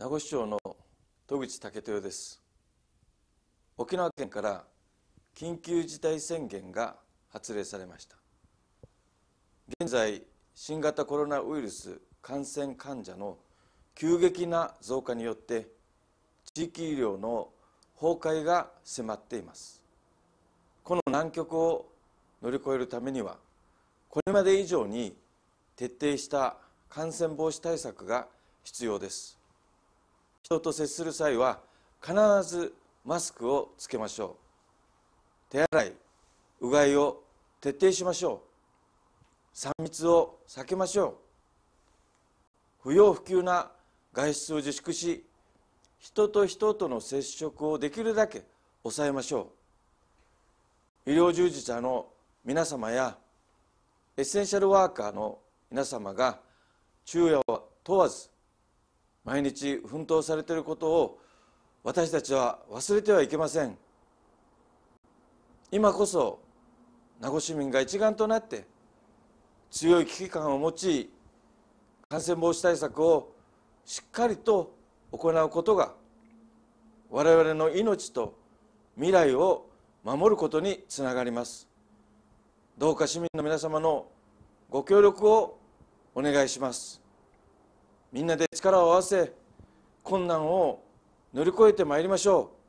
名護市長の戸口武豊です沖縄県から緊急事態宣言が発令されました現在新型コロナウイルス感染患者の急激な増加によって地域医療の崩壊が迫っていますこの難局を乗り越えるためにはこれまで以上に徹底した感染防止対策が必要です人と接する際は必ずマスクをつけましょう手洗いうがいを徹底しましょう3密を避けましょう不要不急な外出を自粛し人と人との接触をできるだけ抑えましょう医療従事者の皆様やエッセンシャルワーカーの皆様が昼夜を問わず毎日奮闘されていることを私たちは忘れてはいけません今こそ名護市民が一丸となって強い危機感を持ち感染防止対策をしっかりと行うことが我々の命と未来を守ることにつながりますどうか市民の皆様のご協力をお願いしますみんなで力を合わせ困難を乗り越えてまいりましょう